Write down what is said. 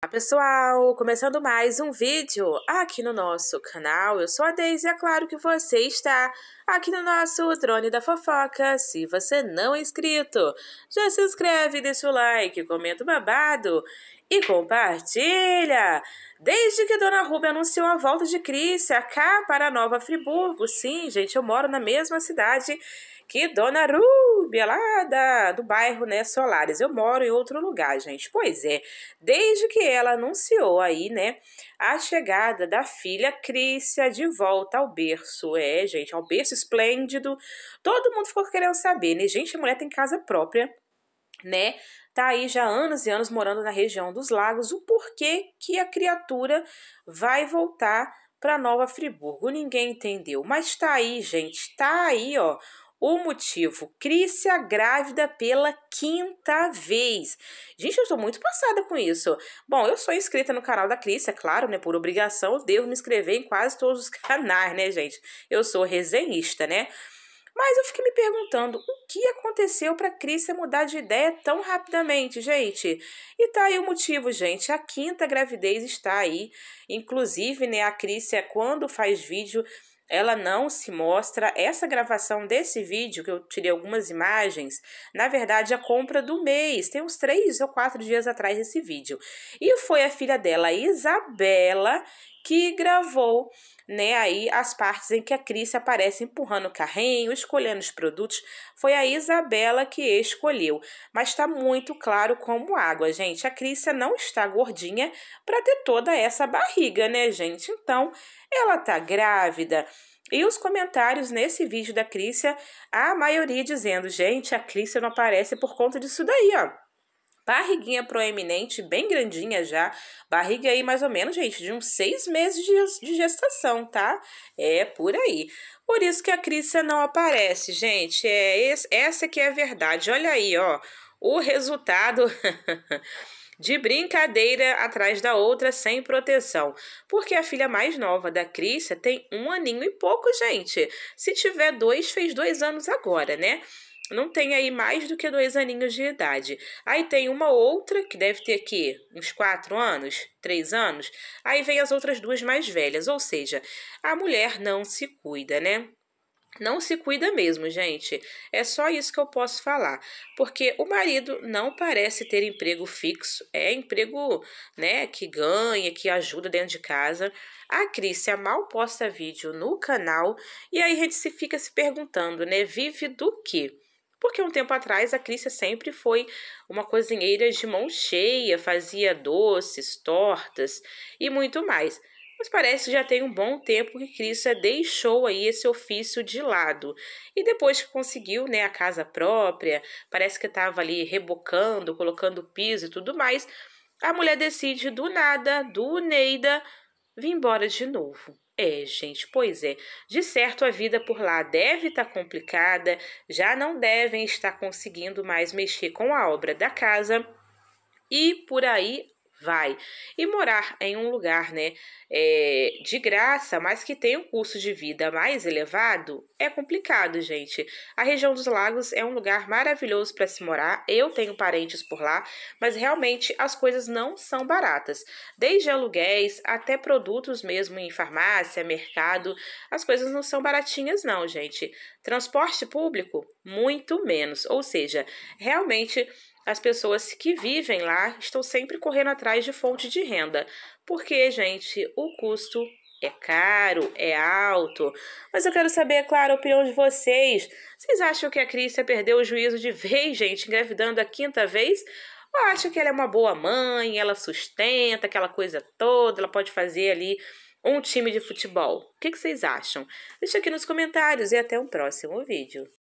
Olá pessoal, começando mais um vídeo aqui no nosso canal, eu sou a Deise e é claro que você está aqui no nosso Drone da Fofoca. Se você não é inscrito, já se inscreve, deixa o like, comenta o babado e compartilha! Desde que Dona Ruby anunciou a volta de Cris, cá para Nova Friburgo, sim gente, eu moro na mesma cidade que Dona Rúbia, lá da, do bairro né, Solares. Eu moro em outro lugar, gente. Pois é, desde que ela anunciou aí, né, a chegada da filha Crícia de volta ao berço. É, gente, ao é berço esplêndido. Todo mundo ficou querendo saber, né? Gente, a mulher tem casa própria, né? tá aí já anos e anos morando na região dos lagos, o porquê que a criatura vai voltar para Nova Friburgo. Ninguém entendeu, mas tá aí, gente, tá aí, ó, o motivo, Cris se grávida pela quinta vez. Gente, eu estou muito passada com isso. Bom, eu sou inscrita no canal da Cris, é claro, né? Por obrigação, eu devo me inscrever em quase todos os canais, né, gente? Eu sou resenhista, né? Mas eu fiquei me perguntando o que aconteceu para Crícia mudar de ideia tão rapidamente, gente. E tá aí o motivo, gente. A quinta gravidez está aí. Inclusive, né, a Crícia, quando faz vídeo, ela não se mostra. Essa gravação desse vídeo, que eu tirei algumas imagens, na verdade, é a compra do mês. Tem uns três ou quatro dias atrás esse vídeo. E foi a filha dela, Isabela, que gravou né, aí as partes em que a Cris aparece empurrando o carrinho, escolhendo os produtos, foi a Isabela que escolheu. Mas está muito claro como água, gente. A Cris não está gordinha para ter toda essa barriga, né, gente? Então, ela tá grávida. E os comentários nesse vídeo da Crícia, a maioria dizendo, gente, a Crícia não aparece por conta disso daí, ó barriguinha proeminente, bem grandinha já. Barriga aí mais ou menos, gente, de uns seis meses de gestação, tá? É por aí. Por isso que a Crissa não aparece, gente. É esse, essa que é a verdade. Olha aí, ó. O resultado. de brincadeira atrás da outra sem proteção. Porque a filha mais nova da Crícia tem um aninho e pouco, gente. Se tiver dois, fez dois anos agora, né? não tem aí mais do que dois aninhos de idade. Aí tem uma outra, que deve ter aqui uns quatro anos, três anos. Aí vem as outras duas mais velhas. Ou seja, a mulher não se cuida, né? Não se cuida mesmo, gente. É só isso que eu posso falar. Porque o marido não parece ter emprego fixo, é emprego, né, que ganha, que ajuda dentro de casa. A Cris a mal posta vídeo no canal e aí a gente se fica se perguntando, né, vive do que? Porque um tempo atrás a Crícia sempre foi uma cozinheira de mão cheia, fazia doces, tortas e muito mais. Mas parece que já tem um bom tempo que Crícia deixou aí esse ofício de lado. E depois que conseguiu né, a casa própria, parece que estava ali rebocando, colocando piso e tudo mais, a mulher decide do nada, do Neida, vir embora de novo. É, gente, pois é. De certo, a vida por lá deve estar tá complicada, já não devem estar conseguindo mais mexer com a obra da casa e por aí vai. E morar em um lugar, né, é, de graça, mas que tem um custo de vida mais elevado, é complicado, gente. A região dos lagos é um lugar maravilhoso para se morar. Eu tenho parentes por lá, mas realmente as coisas não são baratas. Desde aluguéis até produtos mesmo em farmácia, mercado, as coisas não são baratinhas não, gente. Transporte público, muito menos. Ou seja, realmente as pessoas que vivem lá estão sempre correndo atrás de fonte de renda, porque, gente, o custo é caro, é alto. Mas eu quero saber, é claro, a opinião de vocês. Vocês acham que a Crícia perdeu o juízo de vez, gente, engravidando a quinta vez? Ou acham que ela é uma boa mãe, ela sustenta aquela coisa toda, ela pode fazer ali um time de futebol? O que, que vocês acham? Deixa aqui nos comentários e até um próximo vídeo.